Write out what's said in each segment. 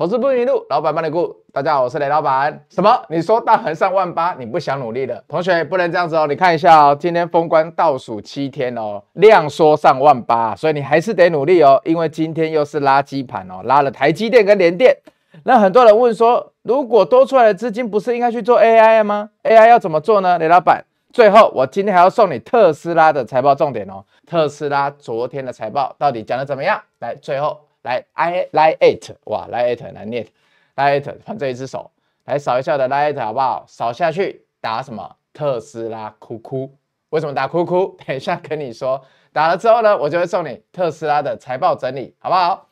投资不迷路，老板帮你顾。大家好，我是雷老板。什么？你说大盘上万八，你不想努力了？同学，不能这样子哦。你看一下哦，今天封关倒数七天哦，量缩上万八，所以你还是得努力哦。因为今天又是垃圾盘哦，拉了台积电跟联电。那很多人问说，如果多出来的资金不是应该去做 AI 吗？AI 要怎么做呢？雷老板，最后我今天还要送你特斯拉的财报重点哦。特斯拉昨天的财报到底讲的怎么样？来，最后。来，I l i e it，哇 l i e it 来念 l i e it 换这一只手来扫一下的 l i e it 好不好？扫下去打什么特斯拉？哭哭，为什么打哭哭？等一下跟你说，打了之后呢，我就会送你特斯拉的财报整理，好不好？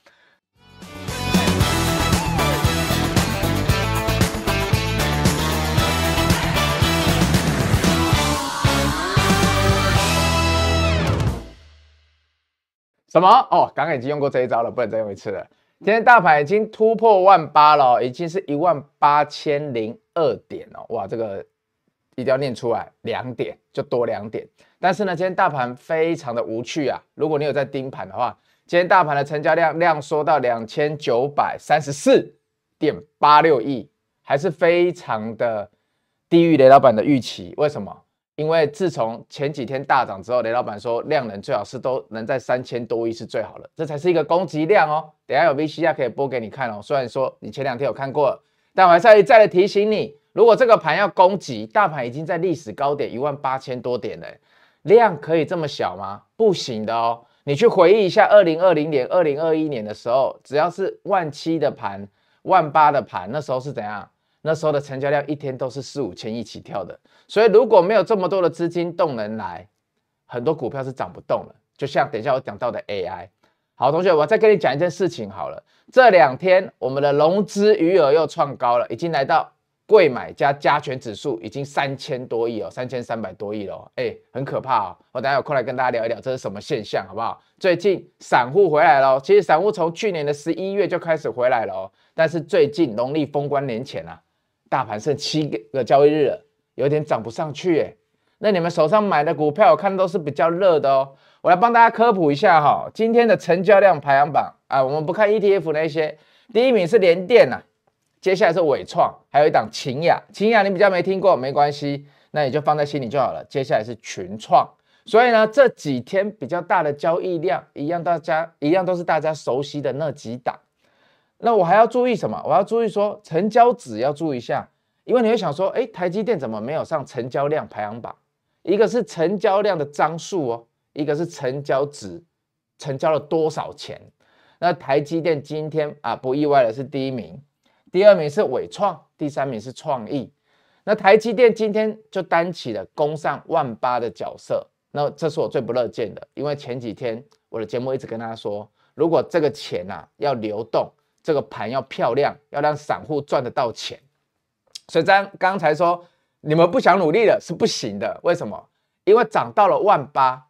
什么？哦，刚刚已经用过这一招了，不能再用一次了。今天大盘已经突破万八了，已经是一万八千零二点了。哇，这个一定要念出来，两点就多两点。但是呢，今天大盘非常的无趣啊。如果你有在盯盘的话，今天大盘的成交量量缩到两千九百三十四点八六亿，还是非常的低于雷老板的预期。为什么？因为自从前几天大涨之后，雷老板说量能最好是都能在三千多亿是最好的，这才是一个供给量哦。等下有 V C r 可以播给你看哦。虽然说你前两天有看过，但我还是要再来提醒你，如果这个盘要供给，大盘已经在历史高点一万八千多点了，量可以这么小吗？不行的哦。你去回忆一下二零二零年、二零二一年的时候，只要是万七的盘、万八的盘，那时候是怎样？那时候的成交量一天都是四五千亿起跳的，所以如果没有这么多的资金动能来，很多股票是涨不动了。就像等一下我讲到的 AI。好，同学，我再跟你讲一件事情好了。这两天我们的融资余额又创高了，已经来到贵买加加权指数已经三千多亿哦，三千三百多亿了。哎，很可怕哦。我等下有空来跟大家聊一聊，这是什么现象，好不好？最近散户回来了。其实散户从去年的十一月就开始回来了，哦，但是最近农历封关年前啊。大盘剩七个交易日了，有点涨不上去哎。那你们手上买的股票，我看都是比较热的哦。我来帮大家科普一下哈，今天的成交量排行榜啊，我们不看 ETF 那些。第一名是联电呐，接下来是伟创，还有一档秦雅。秦雅你比较没听过，没关系，那你就放在心里就好了。接下来是群创，所以呢，这几天比较大的交易量，一样大家一样都是大家熟悉的那几档。那我还要注意什么？我要注意说成交值要注意一下，因为你会想说，哎，台积电怎么没有上成交量排行榜？一个是成交量的张数哦，一个是成交值，成交了多少钱？那台积电今天啊，不意外的是第一名，第二名是伟创，第三名是创意。那台积电今天就担起了攻上万八的角色。那这是我最不乐见的，因为前几天我的节目一直跟大家说，如果这个钱呐要流动。这个盘要漂亮，要让散户赚得到钱。所以张刚才说你们不想努力了是不行的。为什么？因为涨到了万八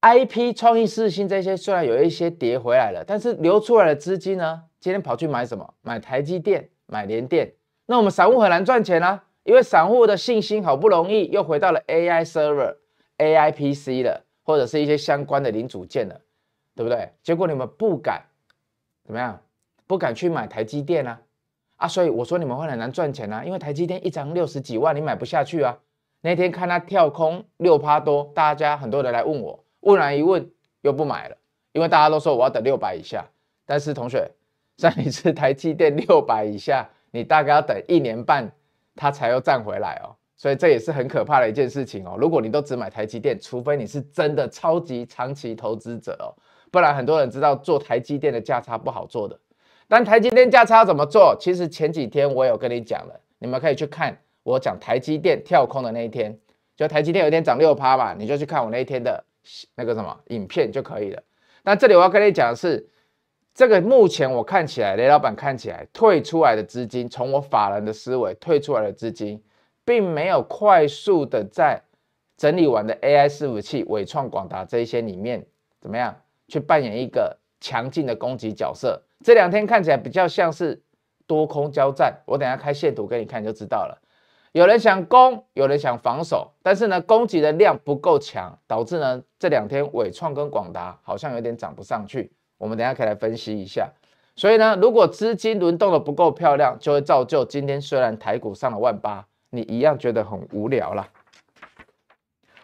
，I P 创意四星这些虽然有一些跌回来了，但是流出来的资金呢？今天跑去买什么？买台积电、买联电，那我们散户很难赚钱啊。因为散户的信心好不容易又回到了 A I server、A I P C 了，或者是一些相关的零组件了，对不对？结果你们不敢。怎么样？不敢去买台积电啊？啊，所以我说你们会很难赚钱呐，因为台积电一张六十几万，你买不下去啊。那天看他跳空六趴多，大家很多人来问我，问来一问又不买了，因为大家都说我要等六百以下。但是同学，像你是台积电六百以下，你大概要等一年半，它才又涨回来哦。所以这也是很可怕的一件事情哦。如果你都只买台积电，除非你是真的超级长期投资者哦。不然很多人知道做台积电的价差不好做的，但台积电价差怎么做？其实前几天我有跟你讲了，你们可以去看我讲台积电跳空的那一天，就台积电有一天涨六趴吧，你就去看我那一天的那个什么影片就可以了。那这里我要跟你讲的是，这个目前我看起来，雷老板看起来退出来的资金，从我法人的思维退出来的资金，并没有快速的在整理完的 AI 服器、伟创、广达这一些里面怎么样？去扮演一个强劲的攻击角色，这两天看起来比较像是多空交战。我等下开线图给你看就知道了。有人想攻，有人想防守，但是呢，攻击的量不够强，导致呢这两天伟创跟广达好像有点涨不上去。我们等下可以来分析一下。所以呢，如果资金轮动的不够漂亮，就会造就今天虽然台股上了万八，你一样觉得很无聊啦。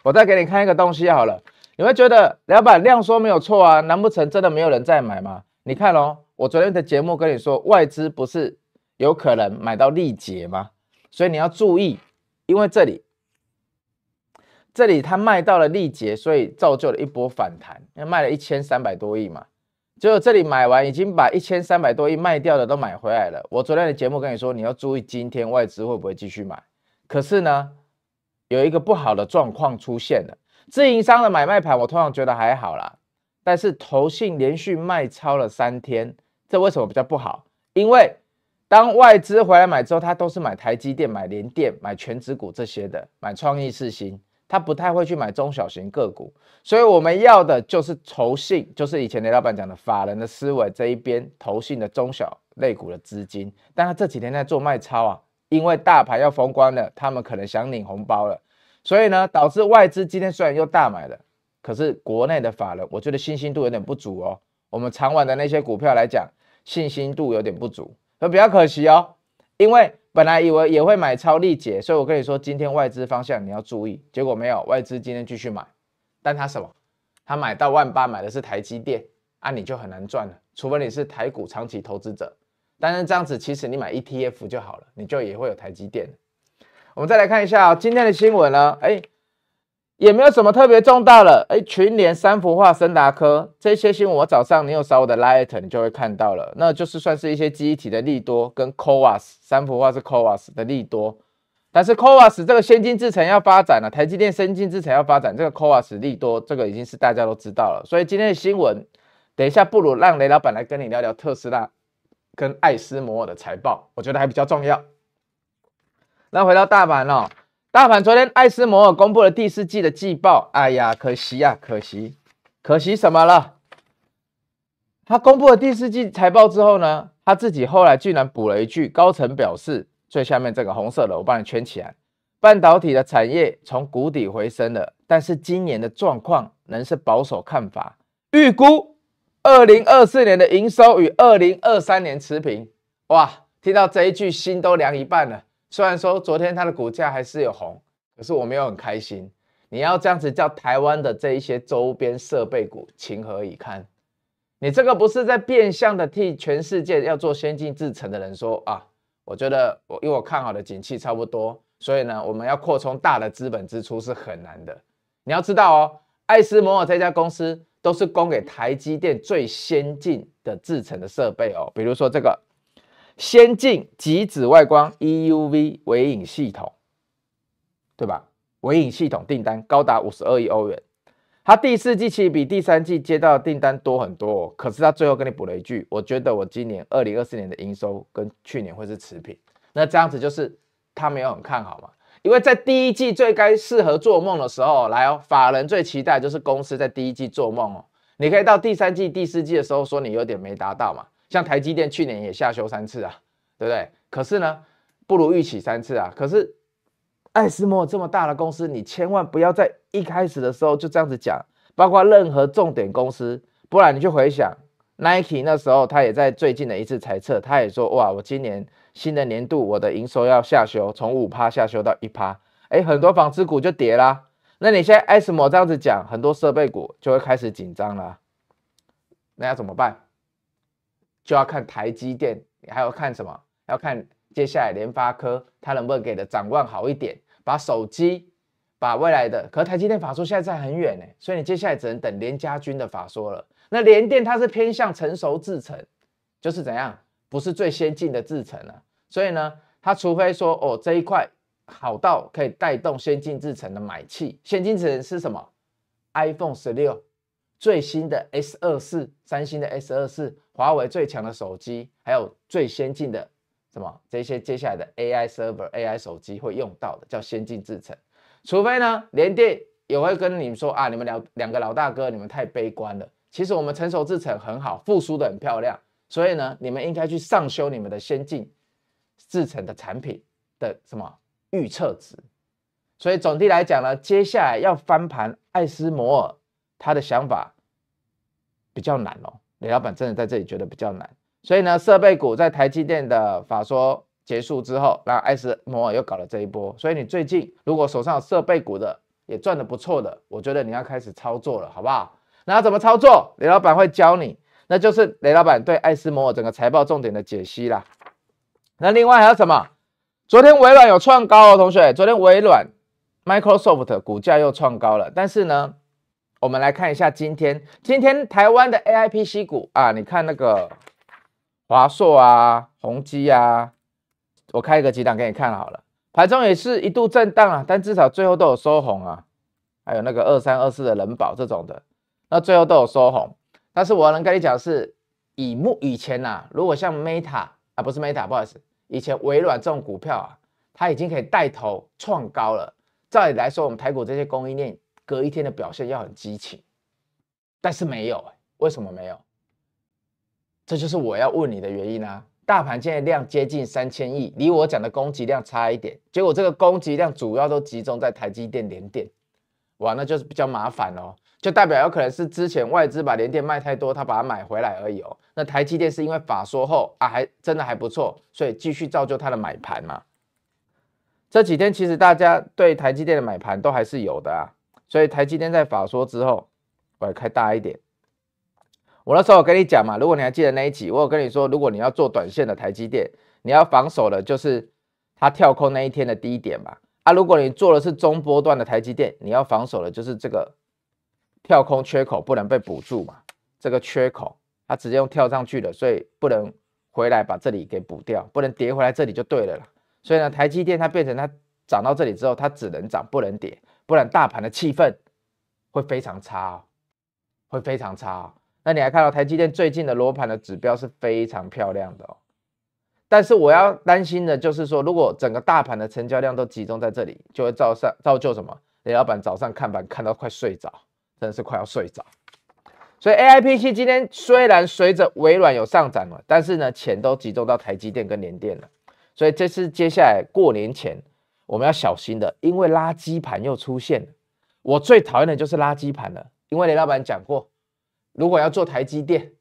我再给你看一个东西好了。你会觉得老板量说没有错啊？难不成真的没有人再买吗？你看哦，我昨天的节目跟你说，外资不是有可能买到力竭吗？所以你要注意，因为这里，这里它卖到了力竭，所以造就了一波反弹，因为卖了一千三百多亿嘛。结果这里买完，已经把一千三百多亿卖掉的都买回来了。我昨天的节目跟你说，你要注意今天外资会不会继续买。可是呢，有一个不好的状况出现了。自营商的买卖盘我通常觉得还好啦。但是投信连续卖超了三天，这为什么比较不好？因为当外资回来买之后，他都是买台积电、买联电、买全指股这些的，买创意四新，他不太会去买中小型个股。所以我们要的就是投信，就是以前雷老板讲的法人的思维这一边，投信的中小类股的资金，但他这几天在做卖超啊，因为大盘要封关了，他们可能想领红包了。所以呢，导致外资今天虽然又大买了，可是国内的法人，我觉得信心度有点不足哦。我们长晚的那些股票来讲，信心度有点不足，那比较可惜哦。因为本来以为也会买超利捷，所以我跟你说，今天外资方向你要注意。结果没有外资今天继续买，但他什么？他买到万八买的是台积电，那你就很难赚了。除非你是台股长期投资者，但是这样子其实你买 ETF 就好了，你就也会有台积电。我们再来看一下今天的新闻呢，哎，也没有什么特别重大了。哎，群联、三氟化、森达科这些新闻，我早上你有扫我的 l i g h t 你就会看到了。那就是算是一些记忆体的利多，跟 Coas 三氟化是 Coas 的利多，但是 Coas 这个先进制程要发展了，台积电先进制程要发展，这个 Coas 利多，这个已经是大家都知道了。所以今天的新闻，等一下不如让雷老板来跟你聊聊特斯拉跟艾斯摩尔的财报，我觉得还比较重要。那回到大盘了，大盘昨天艾斯摩尔公布了第四季的季报，哎呀，可惜呀，可惜，可惜什么了？他公布了第四季财报之后呢，他自己后来居然补了一句：高层表示，最下面这个红色的，我帮你圈起来。半导体的产业从谷底回升了，但是今年的状况仍是保守看法，预估二零二四年的营收与二零二三年持平。哇，听到这一句，心都凉一半了。虽然说昨天它的股价还是有红，可是我没有很开心。你要这样子叫台湾的这一些周边设备股，情何以堪？你这个不是在变相的替全世界要做先进制程的人说啊？我觉得我因为我看好的景气差不多，所以呢，我们要扩充大的资本支出是很难的。你要知道哦，爱斯摩尔这家公司都是供给台积电最先进的制程的设备哦，比如说这个。先进极紫外光 EUV 影系统，对吧？影系统订单高达五十二亿欧元，它第四季其实比第三季接到订单多很多。可是它最后跟你补了一句：“我觉得我今年二零二四年的营收跟去年会是持平。”那这样子就是它没有很看好嘛？因为在第一季最该适合做梦的时候来哦，法人最期待就是公司在第一季做梦哦。你可以到第三季、第四季的时候说你有点没达到嘛。像台积电去年也下修三次啊，对不对？可是呢，不如预期三次啊。可是，艾斯莫这么大的公司，你千万不要在一开始的时候就这样子讲，包括任何重点公司，不然你就回想，Nike 那时候他也在最近的一次猜测，他也说哇，我今年新的年度我的营收要下修，从五趴下修到一趴，哎，很多纺织股就跌啦。那你现在艾斯莫这样子讲，很多设备股就会开始紧张了，那要怎么办？就要看台积电，还有看什么？要看接下来联发科，它能不能给的展望好一点？把手机，把未来的，可台积电法说现在在很远呢，所以你接下来只能等联家军的法说了。那联电它是偏向成熟制程，就是怎样，不是最先进的制程了。所以呢，它除非说哦这一块好到可以带动先进制程的买气。先进制程是什么？iPhone 十六最新的 S 二四，三星的 S 二四。华为最强的手机，还有最先进的什么这些接下来的 AI server、AI 手机会用到的叫先进制程，除非呢联电也会跟你们说啊，你们两两个老大哥你们太悲观了，其实我们成熟制程很好，复苏的很漂亮，所以呢你们应该去上修你们的先进制程的产品的什么预测值，所以总体来讲呢，接下来要翻盘艾斯摩尔他的想法比较难哦。雷老板真的在这里觉得比较难，所以呢，设备股在台积电的法说结束之后，那艾斯摩尔又搞了这一波。所以你最近如果手上有设备股的，也赚的不错的，我觉得你要开始操作了，好不好？那怎么操作？雷老板会教你，那就是雷老板对艾斯摩尔整个财报重点的解析啦。那另外还有什么？昨天微软有创高哦，同学，昨天微软 Microsoft 股价又创高了，但是呢？我们来看一下今天，今天台湾的 A I P C 股啊，你看那个华硕啊、宏基啊，我开一个几档给你看好了。盘中也是一度震荡啊，但至少最后都有收红啊。还有那个二三二四的人保这种的，那最后都有收红。但是我能跟你讲，是以目以前呐，如果像 Meta 啊，不是 Meta，不好意思，以前微软这种股票啊，它已经可以带头创高了。照理来说，我们台股这些供应链。隔一天的表现要很激情，但是没有为什么没有？这就是我要问你的原因啊！大盘现在量接近三千亿，离我讲的供给量差一点，结果这个供给量主要都集中在台积电联电，哇，那就是比较麻烦哦，就代表有可能是之前外资把联电卖太多，他把它买回来而已哦。那台积电是因为法说后啊，还真的还不错，所以继续造就它的买盘嘛。这几天其实大家对台积电的买盘都还是有的啊。所以台积电在法说之后，我开大一点。我那时候我跟你讲嘛，如果你还记得那一集，我有跟你说，如果你要做短线的台积电，你要防守的，就是它跳空那一天的低点嘛。啊，如果你做的是中波段的台积电，你要防守的，就是这个跳空缺口不能被补住嘛。这个缺口它直接用跳上去了，所以不能回来把这里给补掉，不能跌回来这里就对了啦。所以呢，台积电它变成它涨到这里之后，它只能涨不能跌。不然大盘的气氛会非常差，会非常差。那你还看到台积电最近的罗盘的指标是非常漂亮的哦。但是我要担心的就是说，如果整个大盘的成交量都集中在这里，就会造上造就什么？李老板早上看板看到快睡着，真的是快要睡着。所以 AIPC 今天虽然随着微软有上涨了，但是呢，钱都集中到台积电跟联电了。所以这是接下来过年前。我们要小心的，因为垃圾盘又出现我最讨厌的就是垃圾盘了。因为雷老板讲过，如果要做台积电，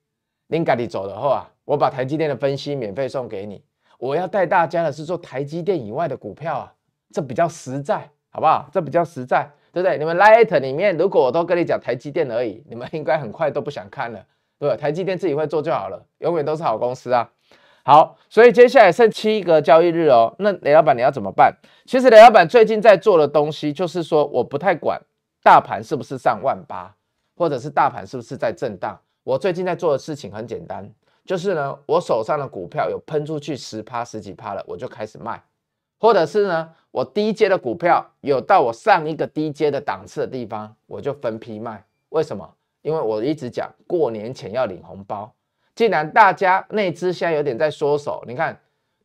林盖蒂走了后啊，我把台积电的分析免费送给你。我要带大家的是做台积电以外的股票啊，这比较实在，好不好？这比较实在，对不对？你们 Light 里面，如果我都跟你讲台积电而已，你们应该很快都不想看了，对吧？台积电自己会做就好了，永远都是好公司啊。好，所以接下来剩七个交易日哦。那雷老板你要怎么办？其实雷老板最近在做的东西，就是说我不太管大盘是不是上万八，或者是大盘是不是在震荡。我最近在做的事情很简单，就是呢，我手上的股票有喷出去十趴、十几趴了，我就开始卖；或者是呢，我低阶的股票有到我上一个低阶的档次的地方，我就分批卖。为什么？因为我一直讲过年前要领红包。既然大家那资现在有点在缩手，你看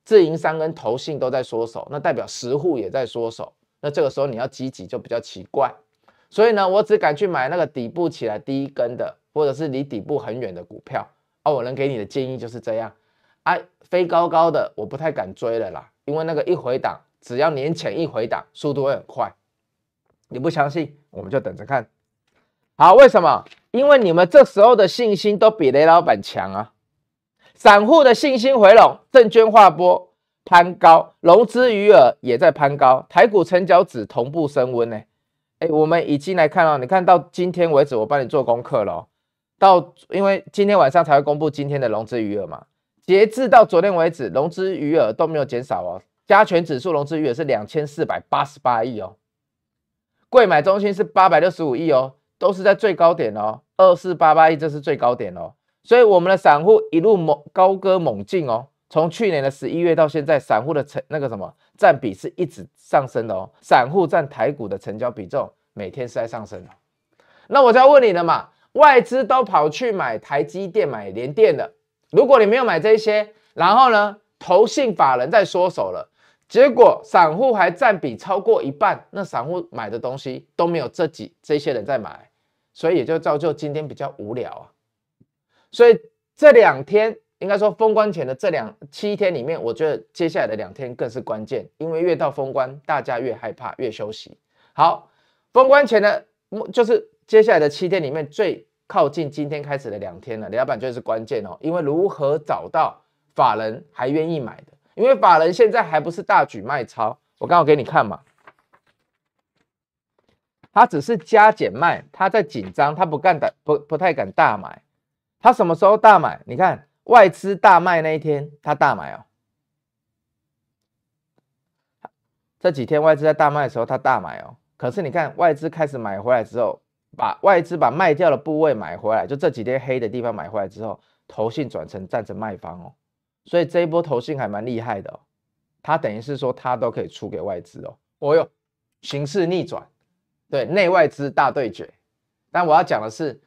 自营商跟投信都在缩手，那代表十户也在缩手，那这个时候你要积极就比较奇怪。所以呢，我只敢去买那个底部起来第一根的，或者是离底部很远的股票。啊，我能给你的建议就是这样。哎，飞高高的我不太敢追了啦，因为那个一回档，只要年前一回档，速度会很快。你不相信，我们就等着看好。为什么？因为你们这时候的信心都比雷老板强啊！散户的信心回笼，证券化波攀高，融资余额也在攀高，台股成交指同步升温呢。哎，我们已经来看哦，你看到今天为止，我帮你做功课哦。到因为今天晚上才会公布今天的融资余额嘛，截至到昨天为止，融资余额都没有减少哦。加权指数融资余额是两千四百八十八亿哦，贵买中心是八百六十五亿哦。都是在最高点哦，二四八八一这是最高点哦，所以我们的散户一路猛高歌猛进哦，从去年的十一月到现在，散户的成那个什么占比是一直上升的哦，散户占台股的成交比重每天是在上升的。那我再问你了嘛，外资都跑去买台积电、买联电了，如果你没有买这些，然后呢，投信法人在缩手了，结果散户还占比超过一半，那散户买的东西都没有这几这些人在买。所以也就造就今天比较无聊啊，所以这两天应该说封关前的这两七天里面，我觉得接下来的两天更是关键，因为越到封关，大家越害怕，越休息。好，封关前的，就是接下来的七天里面最靠近今天开始的两天了，老板就是关键哦，因为如何找到法人还愿意买的，因为法人现在还不是大举卖超。我刚好给你看嘛。他只是加减卖，他在紧张，他不敢大不不太敢大买，他什么时候大买？你看外资大卖那一天，他大买哦。这几天外资在大卖的时候，他大买哦。可是你看外资开始买回来之后，把外资把卖掉的部位买回来，就这几天黑的地方买回来之后，投信转成站成卖方哦。所以这一波投信还蛮厉害的，他等于是说他都可以出给外资哦。哦哟，形势逆转。对内外资大对决，但我要讲的是，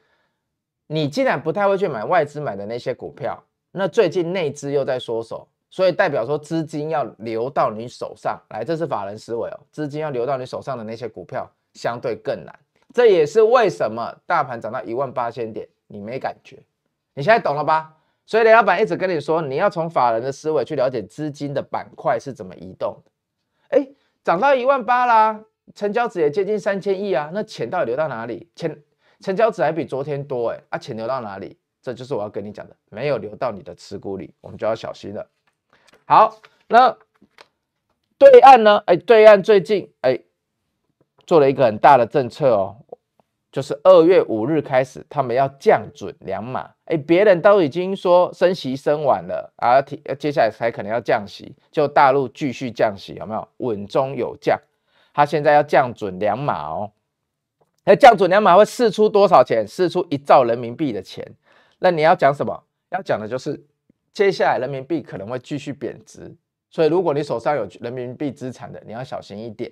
你既然不太会去买外资买的那些股票，那最近内资又在缩手，所以代表说资金要流到你手上来，这是法人思维哦。资金要流到你手上的那些股票相对更难，这也是为什么大盘涨到一万八千点你没感觉，你现在懂了吧？所以雷老板一直跟你说，你要从法人的思维去了解资金的板块是怎么移动的。哎，涨到一万八啦。成交值也接近三千亿啊，那钱到底流到哪里？钱成交值还比昨天多哎，啊钱流到哪里？这就是我要跟你讲的，没有流到你的持股里，我们就要小心了。好，那对岸呢？哎，对岸最近哎做了一个很大的政策哦，就是二月五日开始，他们要降准两码。哎，别人都已经说升息升完了，啊，提接下来才可能要降息，就大陆继续降息，有没有稳中有降？他现在要降准两码哦，哎，降准两码会试出多少钱？试出一兆人民币的钱。那你要讲什么？要讲的就是接下来人民币可能会继续贬值，所以如果你手上有人民币资产的，你要小心一点。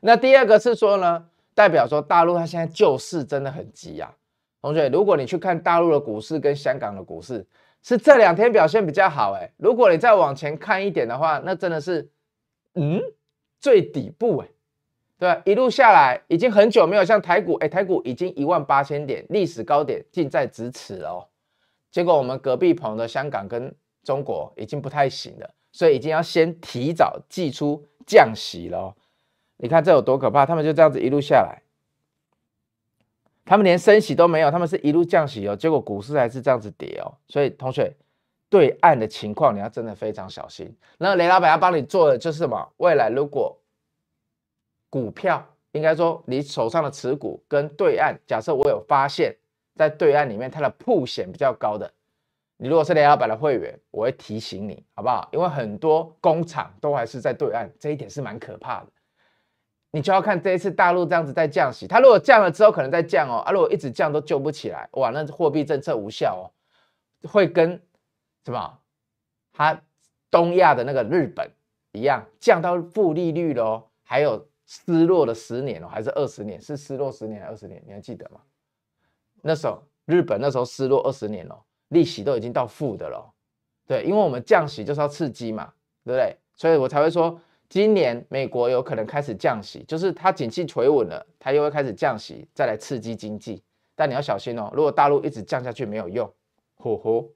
那第二个是说呢，代表说大陆它现在救市真的很急呀，同学。如果你去看大陆的股市跟香港的股市，是这两天表现比较好哎。如果你再往前看一点的话，那真的是嗯，最底部哎。对，一路下来已经很久没有像台股，哎，台股已经一万八千点历史高点近在咫尺哦。结果我们隔壁棚的香港跟中国已经不太行了，所以已经要先提早寄出降息了。你看这有多可怕？他们就这样子一路下来，他们连升息都没有，他们是一路降息哦。结果股市还是这样子跌哦。所以同学，对岸的情况你要真的非常小心。那雷老板要帮你做的就是什么？未来如果股票应该说，你手上的持股跟对岸，假设我有发现在对岸里面它的破险比较高的，你如果是老板的会员，我会提醒你，好不好？因为很多工厂都还是在对岸，这一点是蛮可怕的。你就要看这一次大陆这样子在降息，它如果降了之后可能再降哦，啊，如果一直降都救不起来，哇，那货币政策无效哦，会跟什么？它东亚的那个日本一样，降到负利率了哦，还有。失落了十年了，还是二十年？是失落十年还是二十年？你还记得吗？那时候日本那时候失落二十年了。利息都已经到负的了。对，因为我们降息就是要刺激嘛，对不对？所以我才会说，今年美国有可能开始降息，就是它景气垂稳了，它又会开始降息，再来刺激经济。但你要小心哦，如果大陆一直降下去没有用，吼吼，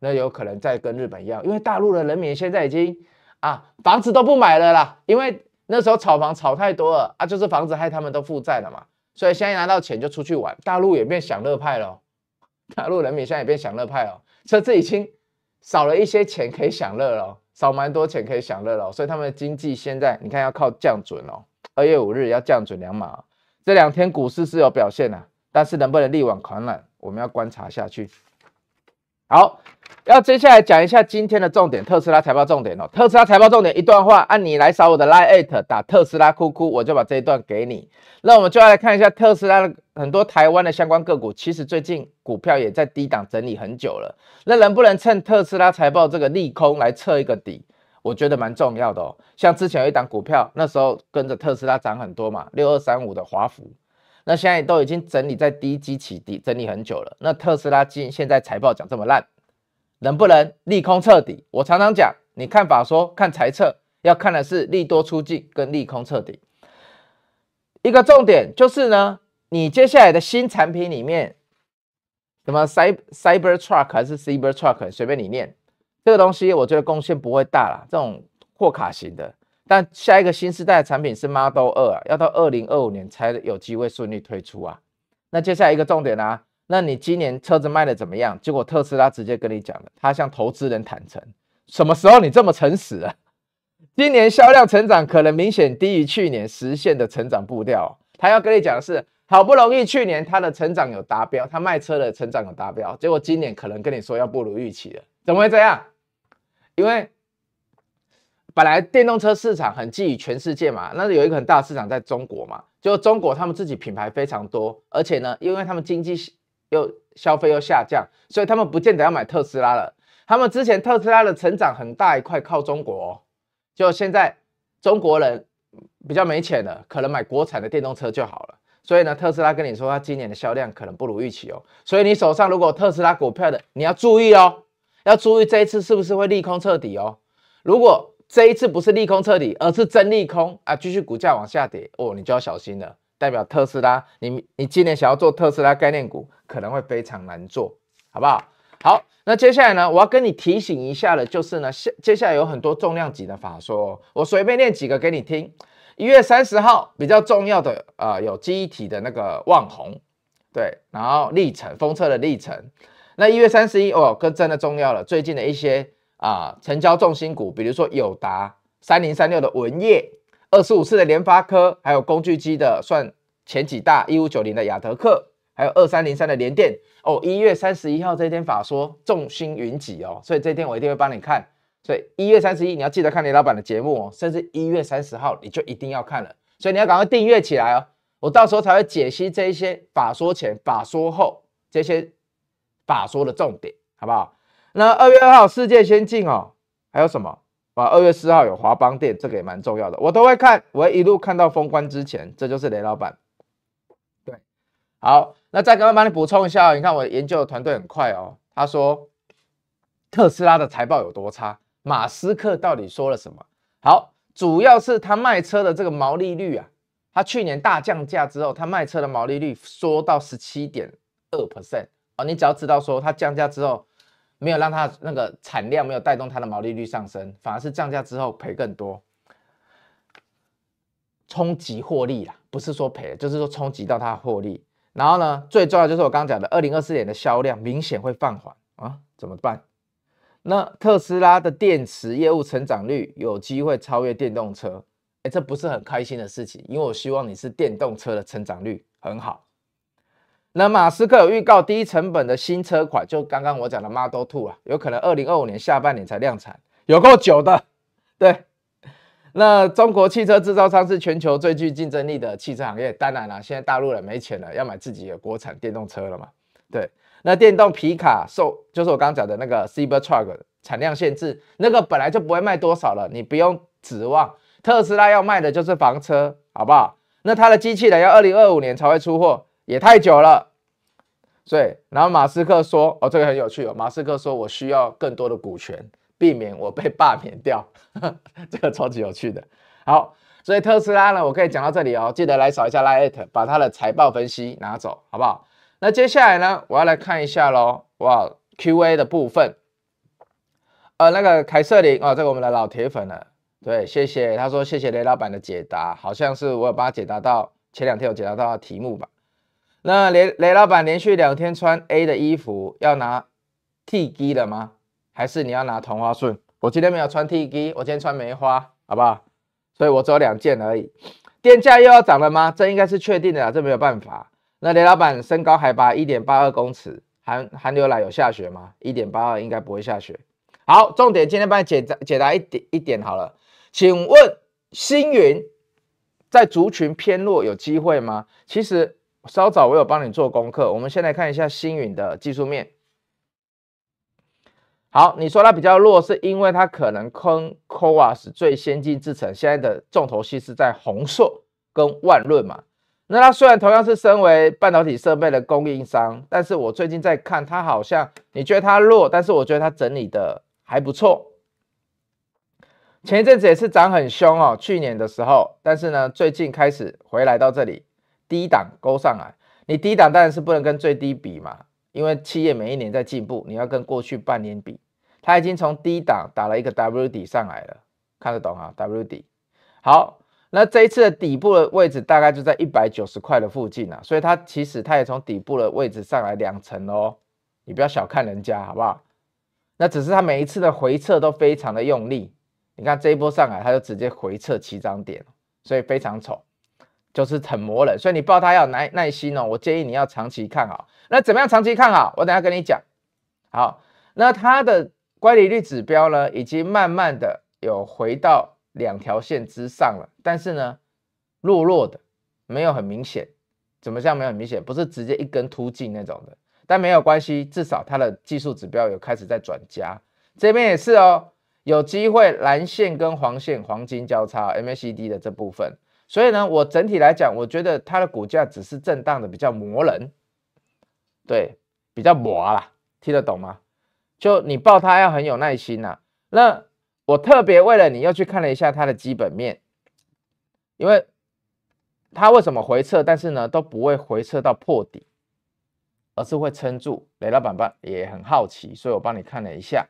那有可能再跟日本一样，因为大陆的人民现在已经。啊，房子都不买了啦，因为那时候炒房炒太多了啊，就是房子害他们都负债了嘛。所以现在拿到钱就出去玩，大陆也变享乐派了，大陆人民现在也变享乐派哦，车子已经少了一些钱可以享乐了，少蛮多钱可以享乐了，所以他们的经济现在你看要靠降准哦，二月五日要降准两码，这两天股市是有表现的，但是能不能力挽狂澜，我们要观察下去。好。要接下来讲一下今天的重点，特斯拉财报重点哦。特斯拉财报重点一段话，按你来扫我的 Line e t 打特斯拉哭哭，我就把这一段给你。那我们就要来看一下特斯拉的很多台湾的相关个股，其实最近股票也在低档整理很久了。那能不能趁特斯拉财报这个利空来测一个底？我觉得蛮重要的哦。像之前有一档股票，那时候跟着特斯拉涨很多嘛，六二三五的华孚。那现在都已经整理在低基起底整理很久了。那特斯拉今现在财报讲这么烂。能不能利空彻底？我常常讲，你看法说看财策，要看的是利多出尽跟利空彻底。一个重点就是呢，你接下来的新产品里面，什么 cy Cybertruck 还是 Cybertruck，随便你念，这个东西我觉得贡献不会大了，这种货卡型的。但下一个新时代的产品是 Model 二啊，要到二零二五年才有机会顺利推出啊。那接下来一个重点啊，那你今年车子卖的怎么样？结果特斯拉直接跟你讲了，他向投资人坦诚，什么时候你这么诚实啊？今年销量成长可能明显低于去年实现的成长步调。他要跟你讲的是，好不容易去年他的成长有达标，他卖车的成长有达标，结果今年可能跟你说要不如预期了。怎么会这样？因为本来电动车市场很寄予全世界嘛，那有一个很大市场在中国嘛，就中国他们自己品牌非常多，而且呢，因为他们经济。又消费又下降，所以他们不见得要买特斯拉了。他们之前特斯拉的成长很大一块靠中国，就现在中国人比较没钱了，可能买国产的电动车就好了。所以呢，特斯拉跟你说，它今年的销量可能不如预期哦。所以你手上如果特斯拉股票的，你要注意哦，要注意这一次是不是会利空彻底哦。如果这一次不是利空彻底，而是真利空啊，继续股价往下跌哦，你就要小心了。代表特斯拉，你你今年想要做特斯拉概念股，可能会非常难做，好不好？好，那接下来呢，我要跟你提醒一下的，就是呢，下接下来有很多重量级的法说，我随便念几个给你听。一月三十号比较重要的，呃，有集体的那个望红，对，然后历程风车的历程。那一月三十一哦，更真的重要了，最近的一些啊成交重心股，比如说友达三零三六的文业。二十五次的联发科，还有工具机的算前几大，一五九零的亚德克，还有二三零三的联电。哦，一月三十一号这天法说众星云集哦，所以这天我一定会帮你看。所以一月三十一你要记得看雷老板的节目哦，甚至一月三十号你就一定要看了。所以你要赶快订阅起来哦，我到时候才会解析这些法说前、法说后这些法说的重点，好不好？那二月二号世界先进哦，还有什么？啊，二月四号有华邦店，这个也蛮重要的，我都会看，我会一路看到封关之前，这就是雷老板。对，好，那再刚刚帮你补充一下，你看我研究的团队很快哦。他说特斯拉的财报有多差，马斯克到底说了什么？好，主要是他卖车的这个毛利率啊，他去年大降价之后，他卖车的毛利率缩到十七点二 percent 啊，你只要知道说他降价之后。没有让它那个产量没有带动它的毛利率上升，反而是降价之后赔更多，冲击获利了，不是说赔，就是说冲击到它的获利。然后呢，最重要就是我刚讲的，二零二四年的销量明显会放缓啊，怎么办？那特斯拉的电池业务成长率有机会超越电动车，哎，这不是很开心的事情？因为我希望你是电动车的成长率很好。那马斯克有预告低成本的新车款，就刚刚我讲的 Model Two 啊，有可能二零二五年下半年才量产，有够久的。对，那中国汽车制造商是全球最具竞争力的汽车行业。当然了，现在大陆人没钱了，要买自己的国产电动车了嘛？对，那电动皮卡受，就是我刚刚讲的那个 Cyber Truck 产量限制，那个本来就不会卖多少了，你不用指望特斯拉要卖的就是房车，好不好？那它的机器人要二零二五年才会出货。也太久了，所以然后马斯克说：“哦，这个很有趣哦。”马斯克说：“我需要更多的股权，避免我被罢免掉。”这个超级有趣的。好，所以特斯拉呢，我可以讲到这里哦。记得来扫一下 Light，把他的财报分析拿走，好不好？那接下来呢，我要来看一下喽。哇，Q&A 的部分，呃，那个凯瑟琳啊，这个我们的老铁粉了。对，谢谢他说谢谢雷老板的解答，好像是我有帮他解答到前两天有解答到的题目吧。那雷雷老板连续两天穿 A 的衣服，要拿 T G 了吗？还是你要拿同花顺？我今天没有穿 T G，我今天穿梅花，好不好？所以我只有两件而已。电价又要涨了吗？这应该是确定的，这没有办法。那雷老板身高海拔一点八二公尺，寒寒流来有下雪吗？一点八二应该不会下雪。好，重点今天帮你解答解答一点一点好了。请问星云在族群偏弱有机会吗？其实。稍早我有帮你做功课，我们先来看一下星云的技术面。好，你说它比较弱，是因为它可能 c o a s 最先进制成，现在的重头戏是在宏硕跟万润嘛。那它虽然同样是身为半导体设备的供应商，但是我最近在看它，好像你觉得它弱，但是我觉得它整理的还不错。前一阵子也是涨很凶哦，去年的时候，但是呢，最近开始回来到这里。低档勾上来，你低档当然是不能跟最低比嘛，因为企业每一年在进步，你要跟过去半年比，它已经从低档打了一个 W 底上来了，看得懂啊？W 底。好，那这一次的底部的位置大概就在一百九十块的附近啊，所以它其实它也从底部的位置上来两层哦，你不要小看人家好不好？那只是它每一次的回撤都非常的用力，你看这一波上来，它就直接回撤七张点，所以非常丑。就是很磨人，所以你抱它要耐耐心哦。我建议你要长期看好。那怎么样长期看好？我等下跟你讲。好，那它的乖离率指标呢，已经慢慢的有回到两条线之上了，但是呢，弱弱的，没有很明显。怎么像没有很明显？不是直接一根突进那种的。但没有关系，至少它的技术指标有开始在转加。这边也是哦，有机会蓝线跟黄线黄金交叉，MACD 的这部分。所以呢，我整体来讲，我觉得它的股价只是震荡的比较磨人，对，比较磨啦，听得懂吗？就你抱它要很有耐心呐。那我特别为了你又去看了一下它的基本面，因为它为什么回撤，但是呢都不会回撤到破底，而是会撑住。雷老板吧也很好奇，所以我帮你看了一下，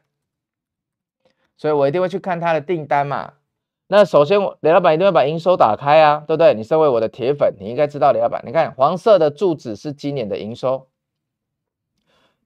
所以我一定会去看它的订单嘛。那首先，我雷老板一定要把营收打开啊，对不对？你身为我的铁粉，你应该知道雷老板。你看黄色的柱子是今年的营收，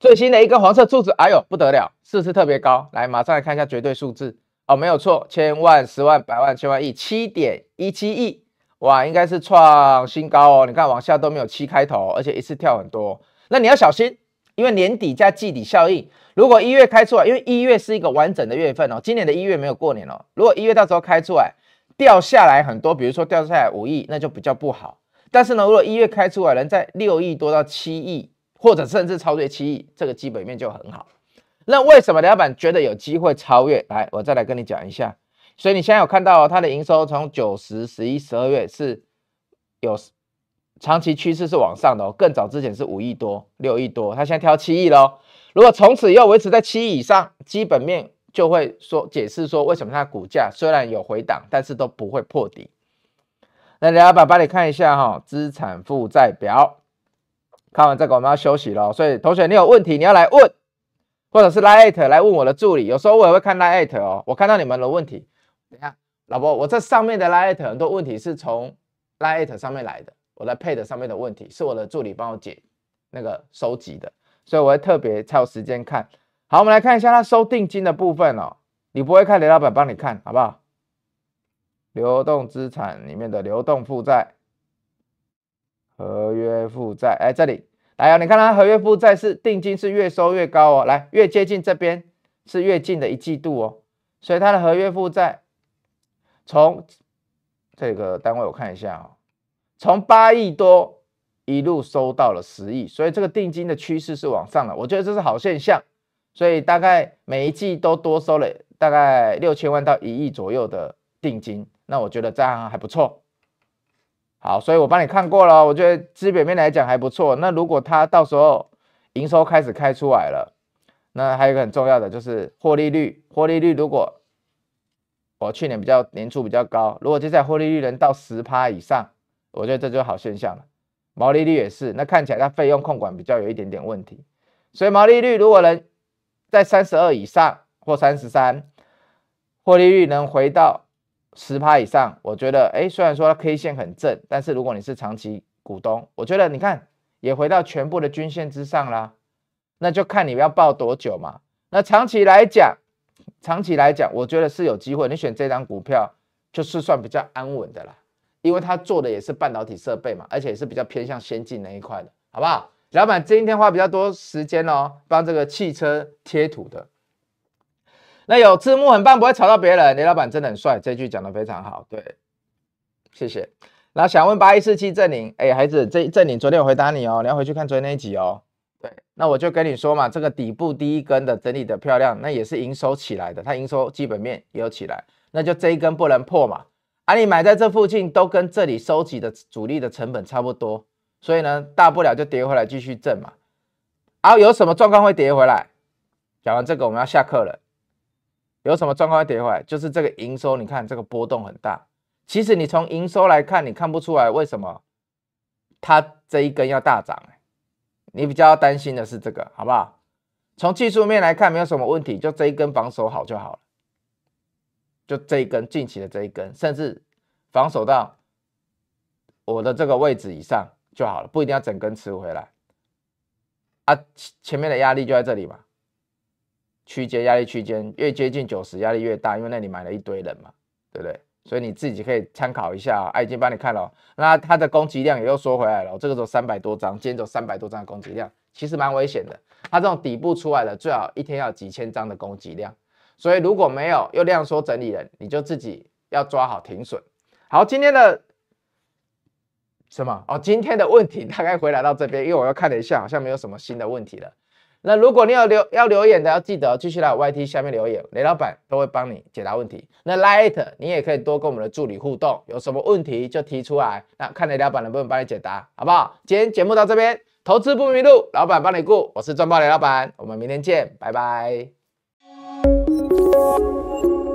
最新的一个黄色柱子，哎呦不得了，是不是特别高？来，马上来看一下绝对数字哦，没有错，千万、十万、百万、千万亿，七点一七亿，哇，应该是创新高哦。你看往下都没有七开头，而且一次跳很多，那你要小心。因为年底加季底效应，如果一月开出来，因为一月是一个完整的月份哦，今年的一月没有过年哦。如果一月到时候开出来掉下来很多，比如说掉下来五亿，那就比较不好。但是呢，如果一月开出来能在六亿多到七亿，或者甚至超越七亿，这个基本面就很好。那为什么老板觉得有机会超越？来，我再来跟你讲一下。所以你现在有看到它的营收从九十、十一、十二月是有。长期趋势是往上的哦，更早之前是五亿多、六亿多，它现在挑七亿喽。如果从此又维持在七亿以上，基本面就会说解释说为什么它股价虽然有回档，但是都不会破底。那李老板帮你看一下哈，资产负债表。看完这个我们要休息了，所以同学你有问题你要来问，或者是拉艾 t 来问我的助理，有时候我也会看拉艾 t 哦，我看到你们的问题。等下，老婆，我这上面的拉艾 t 很多问题是从拉艾 t 上面来的。我在 Pad 上面的问题是我的助理帮我解那个收集的，所以我会特别超时间看好。我们来看一下他收定金的部分哦，你不会看雷老板帮你看好不好？流动资产里面的流动负债、合约负债，哎，这里来啊，你看它合约负债是定金是越收越高哦，来越接近这边是越近的一季度哦，所以它的合约负债从这个单位我看一下哦。从八亿多一路收到了十亿，所以这个定金的趋势是往上的，我觉得这是好现象。所以大概每一季都多收了大概六千万到一亿左右的定金，那我觉得这样还不错。好，所以我帮你看过了，我觉得基本面来讲还不错。那如果它到时候营收开始开出来了，那还有一个很重要的就是获利率，获利率如果我去年比较年初比较高，如果接下来获利率能到十趴以上。我觉得这就好现象了，毛利率也是，那看起来它费用控管比较有一点点问题，所以毛利率如果能在三十二以上或三十三，获利率能回到十趴以上，我觉得哎，虽然说它 K 线很正，但是如果你是长期股东，我觉得你看也回到全部的均线之上啦，那就看你要报多久嘛。那长期来讲，长期来讲，我觉得是有机会，你选这张股票就是算比较安稳的啦。因为他做的也是半导体设备嘛，而且也是比较偏向先进那一块的，好不好？老板今天花比较多时间哦，帮这个汽车贴图的。那有字幕很棒，不会吵到别人。雷老板真的很帅，这句讲得非常好，对，谢谢。那想问八一四七正林，哎，孩子，这郑林昨天我回答你哦，你要回去看昨天那一集哦。对，那我就跟你说嘛，这个底部第一根的整理的漂亮，那也是营收起来的，它营收基本面也有起来，那就这一根不能破嘛。啊，你买在这附近都跟这里收集的主力的成本差不多，所以呢，大不了就跌回来继续挣嘛。啊，有什么状况会跌回来？讲完这个我们要下课了。有什么状况会跌回来？就是这个营收，你看这个波动很大。其实你从营收来看，你看不出来为什么它这一根要大涨哎。你比较担心的是这个，好不好？从技术面来看没有什么问题，就这一根防守好就好了。就这一根近期的这一根，甚至防守到我的这个位置以上就好了，不一定要整根持回来。啊，前前面的压力就在这里嘛，区间压力区间越接近九十压力越大，因为那里买了一堆人嘛，对不对？所以你自己可以参考一下。啊，已经帮你看了，那它的供给量也又缩回来了，这个时候三百多张，今天走三百多张的供给量，其实蛮危险的。它这种底部出来了，最好一天要几千张的供给量。所以如果没有又量缩整理人你就自己要抓好停损。好，今天的什么哦？今天的问题大概回来到这边，因为我要看了一下，好像没有什么新的问题了。那如果你有留要留言的，要记得继续来我 YT 下面留言，雷老板都会帮你解答问题。那 Light，你也可以多跟我们的助理互动，有什么问题就提出来，那看雷老板能不能帮你解答，好不好？今天节目到这边，投资不迷路，老板帮你顾，我是专爆雷老板，我们明天见，拜拜。Thank you.